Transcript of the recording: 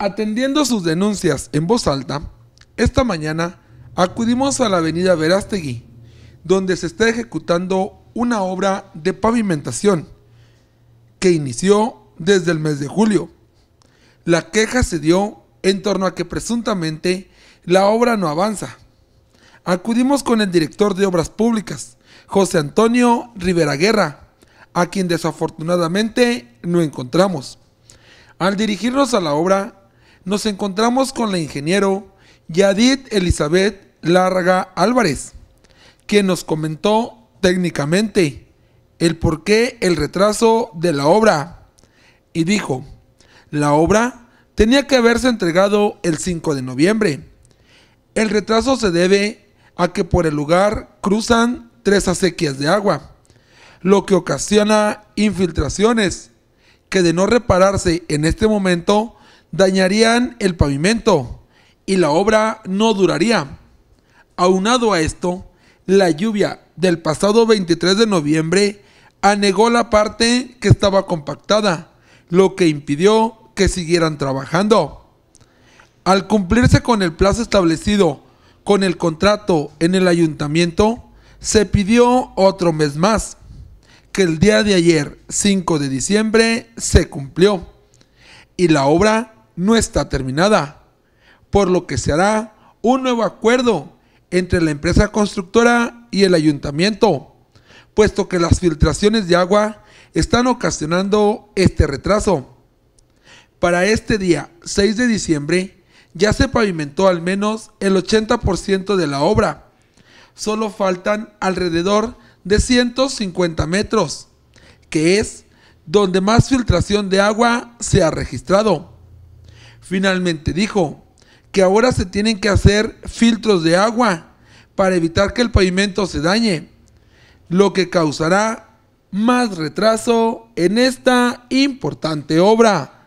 Atendiendo sus denuncias en voz alta, esta mañana acudimos a la avenida Verástegui, donde se está ejecutando una obra de pavimentación que inició desde el mes de julio. La queja se dio en torno a que presuntamente la obra no avanza. Acudimos con el director de Obras Públicas, José Antonio Rivera Guerra, a quien desafortunadamente no encontramos. Al dirigirnos a la obra, nos encontramos con la ingeniero Yadid Elizabeth Larga Álvarez, quien nos comentó técnicamente el porqué qué el retraso de la obra y dijo, la obra tenía que haberse entregado el 5 de noviembre. El retraso se debe a que por el lugar cruzan tres acequias de agua lo que ocasiona infiltraciones que de no repararse en este momento dañarían el pavimento y la obra no duraría. Aunado a esto, la lluvia del pasado 23 de noviembre anegó la parte que estaba compactada, lo que impidió que siguieran trabajando. Al cumplirse con el plazo establecido con el contrato en el ayuntamiento, se pidió otro mes más el día de ayer, 5 de diciembre, se cumplió y la obra no está terminada, por lo que se hará un nuevo acuerdo entre la empresa constructora y el ayuntamiento, puesto que las filtraciones de agua están ocasionando este retraso. Para este día, 6 de diciembre, ya se pavimentó al menos el 80% de la obra. Solo faltan alrededor de 150 metros, que es donde más filtración de agua se ha registrado. Finalmente dijo que ahora se tienen que hacer filtros de agua para evitar que el pavimento se dañe, lo que causará más retraso en esta importante obra.